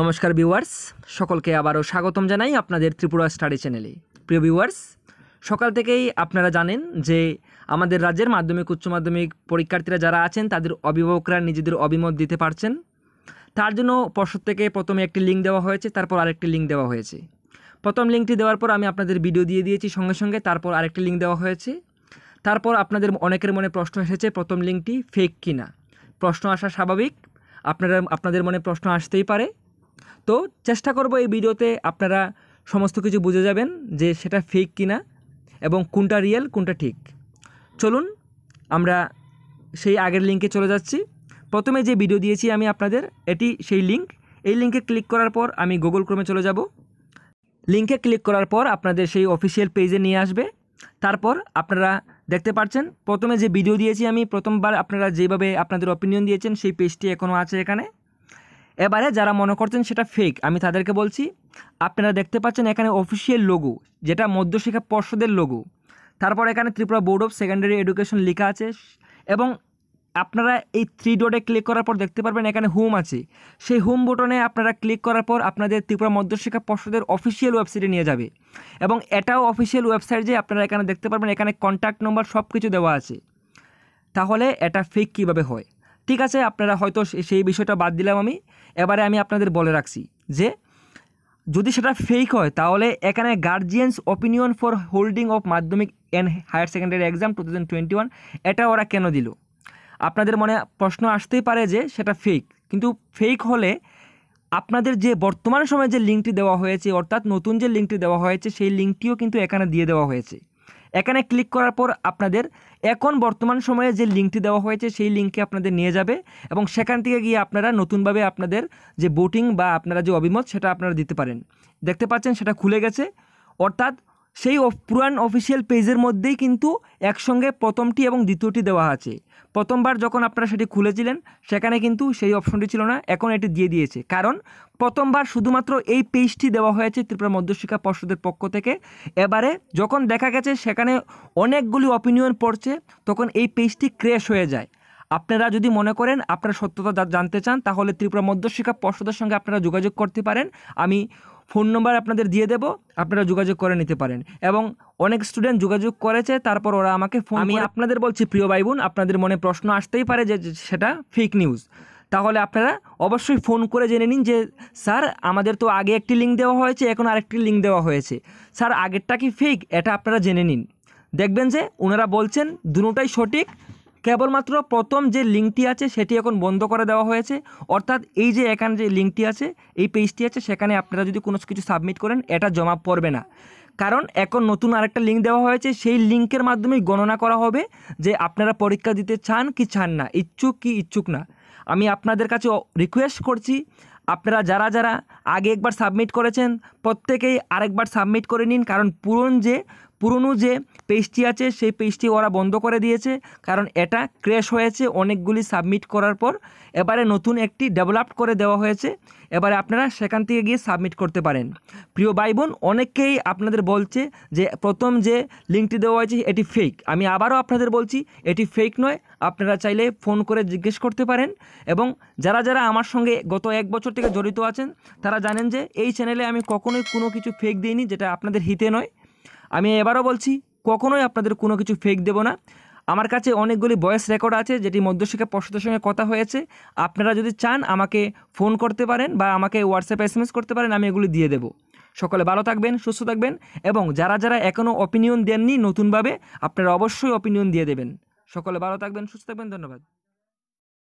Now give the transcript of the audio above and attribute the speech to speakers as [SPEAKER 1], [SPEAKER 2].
[SPEAKER 1] নমস্কার ভিউয়ার্স সকলকে আবারও স্বাগতম জানাই আপনাদের ত্রিপুরা স্টাডি চ্যানেলে প্রিয় ভিউয়ার্স সকাল থেকেই আপনারা জানেন যে আমাদের রাজ্যের মাধ্যমিক উচ্চ মাধ্যমিক পরীক্ষার্থীরা যারা আছেন তাদের অভিভাবকরা নিজেদের অভিমত দিতে পারছেন তার জন্য পর্ষদ থেকে প্রথমে একটি লিঙ্ক দেওয়া হয়েছে তারপর আরেকটি লিঙ্ক দেওয়া হয়েছে প্রথম লিঙ্কটি দেওয়ার পর আমি আপনাদের ভিডিও দিয়ে দিয়েছি সঙ্গে সঙ্গে তারপর আরেকটি লিঙ্ক দেওয়া হয়েছে তারপর আপনাদের অনেকের মনে প্রশ্ন এসেছে প্রথম লিঙ্কটি ফেক কিনা প্রশ্ন আসা স্বাভাবিক আপনারা আপনাদের মনে প্রশ্ন আসতেই পারে তো চেষ্টা করব এই ভিডিওতে আপনারা সমস্ত কিছু বুঝে যাবেন যে সেটা ফেক কিনা এবং কোনটা রিয়েল কোনটা ঠিক চলুন আমরা সেই আগের লিঙ্কে চলে যাচ্ছি প্রথমে যে ভিডিও দিয়েছি আমি আপনাদের এটি সেই লিঙ্ক এই লিঙ্কে ক্লিক করার পর আমি গুগল ক্রমে চলে যাব লিঙ্কে ক্লিক করার পর আপনাদের সেই অফিসিয়াল পেজে নিয়ে আসবে তারপর আপনারা দেখতে পাচ্ছেন প্রথমে যে ভিডিও দিয়েছি আমি প্রথমবার আপনারা যেভাবে আপনাদের অপিনিয়ন দিয়েছেন সেই পেজটি এখনও আছে এখানে এবারে যারা মনে করছেন সেটা ফেক আমি তাদেরকে বলছি আপনারা দেখতে পাচ্ছেন এখানে অফিসিয়াল লোগো যেটা মধ্যশিক্ষা পর্ষদের লোগো তারপর এখানে Tripura board of secondary education লেখা আছে এবং আপনারা এই থ্রি ডোডে ক্লিক করার পর দেখতে পারবেন এখানে হোম আছে সেই হোম বোটনে আপনারা ক্লিক করার পর আপনাদের ত্রিপুরা মধ্যশিক্ষা পর্ষদের অফিসিয়াল ওয়েবসাইটে নিয়ে যাবে এবং এটাও অফিসিয়াল ওয়েবসাইট যে আপনারা এখানে দেখতে পারবেন এখানে কন্ট্যাক্ট নম্বর সব কিছু দেওয়া আছে তাহলে এটা ফেক কীভাবে হয় ঠিক আছে আপনারা হয়তো সেই বিষয়টা বাদ দিলাম আমি এবারে আমি আপনাদের বলে রাখছি যে যদি সেটা ফেক হয় তাহলে এখানে guardians opinion for holding of Madhyamik and higher secondary exam two thousand twenty one এটা ওরা কেন দিল আপনাদের মনে প্রশ্ন আসতেই পারে যে সেটা ফেক কিন্তু ফেক হলে আপনাদের যে বর্তমান সময়ে যে লিঙ্কটি দেওয়া হয়েছে অর্থাৎ নতুন যে লিঙ্কটি দেওয়া হয়েছে সেই লিঙ্কটিও কিন্তু এখানে দিয়ে দেওয়া হয়েছে এখানে ক্লিক করার পর আপনাদের এখন বর্তমান সময়ে যে লিঙ্কটি দেওয়া হয়েছে সেই লিঙ্কে আপনাদের নিয়ে যাবে এবং সেখান থেকে গিয়ে আপনারা নতুনভাবে আপনাদের যে বোটিং বা আপনারা যে অভিমত সেটা আপনারা দিতে পারেন দেখতে পাচ্ছেন সেটা খুলে গেছে অর্থাৎ সেই পুরান অফিসিয়াল পেজের মধ্যেই কিন্তু একসঙ্গে প্রথমটি এবং দ্বিতীয়টি দেওয়া আছে প্রথমবার যখন আপনারা সেটি খুলেছিলেন সেখানে কিন্তু সেই অপশনটি ছিল না এখন এটি দিয়ে দিয়েছে কারণ প্রথমবার শুধুমাত্র এই পেজটি দেওয়া হয়েছে ত্রিপুরা মধ্যশিক্ষা পর্ষদের পক্ষ থেকে এবারে যখন দেখা গেছে সেখানে অনেকগুলি অপিনিয়ন পড়ছে তখন এই পেজটি ক্রেশ হয়ে যায় আপনারা যদি মনে করেন আপনারা সত্যতা জানতে চান তাহলে ত্রিপুরা মধ্যশিক্ষা পর্ষদের সঙ্গে আপনারা যোগাযোগ করতে পারেন আমি ফোন নম্বর আপনাদের দিয়ে দেব আপনারা যোগাযোগ করে নিতে পারেন এবং অনেক স্টুডেন্ট যোগাযোগ করেছে তারপর ওরা আমাকে ফোন আমি আপনাদের বলছি প্রিয় ভাই বোন আপনাদের মনে প্রশ্ন আসতেই পারে যে সেটা ফেক নিউজ তাহলে আপনারা অবশ্যই ফোন করে জেনে নিন যে স্যার আমাদের তো আগে একটি লিঙ্ক দেওয়া হয়েছে এখন আরেকটি লিঙ্ক দেওয়া হয়েছে স্যার আগেরটা কি ফেক এটা আপনারা জেনে নিন দেখবেন যে ওনারা বলছেন দুটাই সঠিক কেবলমাত্র প্রথম যে লিঙ্কটি আছে সেটি এখন বন্ধ করে দেওয়া হয়েছে অর্থাৎ এই যে এখানে যে লিঙ্কটি আছে এই পেজটি আছে সেখানে আপনারা যদি কোনো কিছু সাবমিট করেন এটা জমা পড়বে না কারণ এখন নতুন আরেকটা লিঙ্ক দেওয়া হয়েছে সেই লিঙ্কের মাধ্যমে গণনা করা হবে যে আপনারা পরীক্ষা দিতে চান কি চান না ইচ্ছুক কি ইচ্ছুক না আমি আপনাদের কাছে রিকোয়েস্ট করছি আপনারা যারা যারা আগে একবার সাবমিট করেছেন প্রত্যেকেই আরেকবার সাবমিট করে নিন কারণ পুরন যে পুরনো যে পেজটি আছে সেই পেজটি ওরা বন্ধ করে দিয়েছে কারণ এটা ক্র্যাশ হয়েছে অনেকগুলি সাবমিট করার পর এবারে নতুন একটি ডেভেলপ করে দেওয়া হয়েছে এবারে আপনারা সেখান থেকে গিয়ে সাবমিট করতে পারেন প্রিয় ভাই বোন অনেকেই আপনাদের বলছে যে প্রথম যে লিঙ্কটি দেওয়া হয়েছে এটি ফেক আমি আবারও আপনাদের বলছি এটি ফেক নয় আপনারা চাইলে ফোন করে জিজ্ঞেস করতে পারেন এবং যারা যারা আমার সঙ্গে গত এক বছর থেকে জড়িত আছেন তারা জানেন যে এই চ্যানেলে আমি কখনোই কোনো কিছু ফেক দিইনি যেটা আপনাদের হিতে নয় আমি এবারও বলছি কখনোই আপনাদের কোনো কিছু ফেক দেব না আমার কাছে অনেকগুলি ভয়েস রেকর্ড আছে যেটি মধ্যশিক্ষা পর্ষদের সঙ্গে কথা হয়েছে আপনারা যদি চান আমাকে ফোন করতে পারেন বা আমাকে হোয়াটসঅ্যাপে এস করতে পারেন আমি এগুলি দিয়ে দেবো সকলে ভালো থাকবেন সুস্থ থাকবেন এবং যারা যারা এখনও অপিনিয়ন দেননি নতুনভাবে আপনারা অবশ্যই অপিনিয়ন দিয়ে দেবেন সকলে ভালো থাকবেন সুস্থ থাকবেন ধন্যবাদ